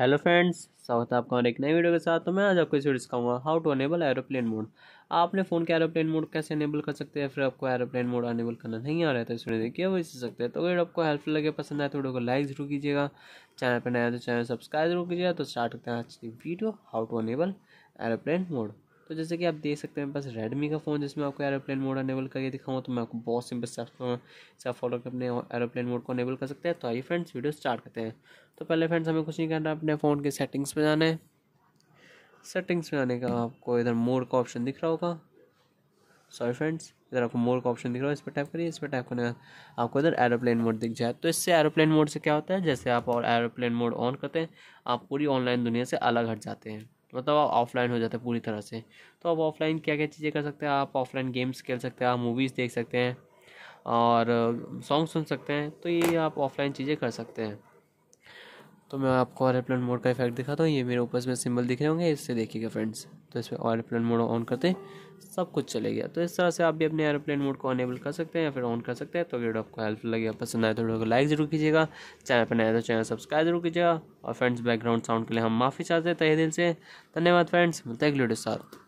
hello friends स्वागत है आपका और एक नई वीडियो के साथ तो मैं आज आपको इस वीडियो सिखाऊंगा how to enable aeroplane mode आपने फ़ोन के एरोप्लेन मोड कैसे अनेबल कर सकते हैं फिर आपको एरोप्लेन मोड अनेबल करना नहीं आ रहा है तो इस वीडियो देखिए वो इसी सकते हैं तो अगर आपको हेल्पफुल लगे पसंद आए तो वीडियो को लाइक जरूर कीजिएगा चैनल पर नया तो चैनल सब्सक्राइब जरूर कीजिएगा तो स्टार्ट करते हैं आज की video how to enable aeroplane mode तो जैसे कि आप देख सकते हैं बस रेडमी का फ़ोन जिसमें आपको एरोप्लेन मोड अनेबल करके दिखाऊँ तो मैं आपको बहुत सिंपल से आप फॉलो कर अपने एरोप्लेन मोड को अनेबल कर सकते हैं तो आइए फ्रेंड्स वीडियो स्टार्ट करते हैं तो पहले फ्रेंड्स हमें कुछ नहीं करना अपने फ़ोन के सेटिंग्स में जाना है सेटिंग्स में आने का आपको इधर मोड का ऑप्शन दिख रहा होगा सॉरी फ्रेंड्स इधर आपको मोड का ऑप्शन दिख रहा है इस पर टाइप करिए इस पर टाइप करने का आपको इधर एरोप्लेन मोड दिख जाए तो इससे एरोप्लेन मोड से क्या होता है जैसे आप और एरोप्लेन मोड ऑन करते हैं आप पूरी ऑनलाइन दुनिया से अलग हट जाते हैं मतलब आप ऑफलाइन हो जाते हैं पूरी तरह से तो आप ऑफलाइन क्या क्या चीज़ें कर सकते हैं आप ऑफलाइन गेम्स खेल सकते हैं आप मूवीज़ देख सकते हैं और सॉन्ग सुन सकते हैं तो ये आप ऑफलाइन चीज़ें कर सकते हैं तो मैं आपको एयरप्लेन मोड का इफेक्ट दिखाता हूँ ये मेरे ऊपर में सिंबल दिख रहे होंगे इससे देखिएगा फ्रेंड्स तो इस पर एयरप्लेन मोड ऑन करते सब कुछ चले गया तो इस तरह से आप भी अपने एयरप्लेन मोड को अनेबल कर सकते हैं या फिर ऑन कर सकते हैं तो वीडियो आपको हेल्पफुल लगेगा पसंद आए तो वीडियो को लाइक जरूर कीजिएगा चैनल पर नया तो चैनल सब्सक्राइब जरूर कीजिएगा और फ्रेंड्स बैकग्राउंड साउंड के लिए हम माफ़ी चाहते हैं तहे दिल से धन्यवाद फ्रेंड्स मिलते हैं अगले वीडियो साथ